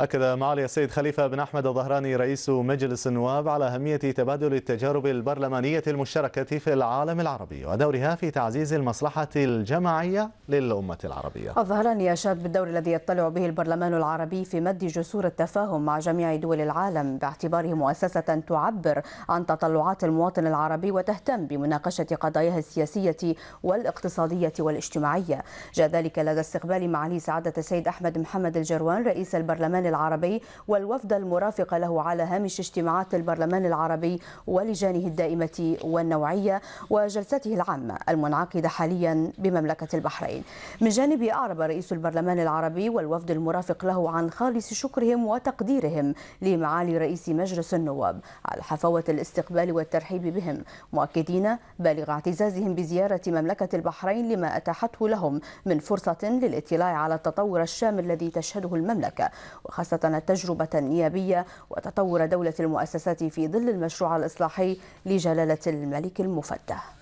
أكد معالي السيد خليفة بن أحمد الظهراني رئيس مجلس النواب على أهمية تبادل التجارب البرلمانية المشتركة في العالم العربي ودورها في تعزيز المصلحة الجماعية للأمة العربية الظهراني أشاد بالدور الذي يطلع به البرلمان العربي في مد جسور التفاهم مع جميع دول العالم باعتباره مؤسسة تعبر عن تطلعات المواطن العربي وتهتم بمناقشة قضاياه السياسية والاقتصادية والاجتماعية جاء ذلك لدى استقبال معالي سعادة السيد أحمد محمد الجروان رئيس البرلمان العربي والوفد المرافق له على هامش اجتماعات البرلمان العربي ولجانه الدائمة والنوعية وجلسته العامة المنعقدة حاليا بمملكة البحرين من جانبه أعرب رئيس البرلمان العربي والوفد المرافق له عن خالص شكرهم وتقديرهم لمعالي رئيس مجلس النواب على حفاوة الاستقبال والترحيب بهم مؤكدين بالغ اعتزازهم بزيارة مملكة البحرين لما أتاحته لهم من فرصة للاطلاع على التطور الشامل الذي تشهده المملكة خاصة التجربة النيابية وتطور دولة المؤسسات في ظل المشروع الإصلاحي لجلالة الملك المفدى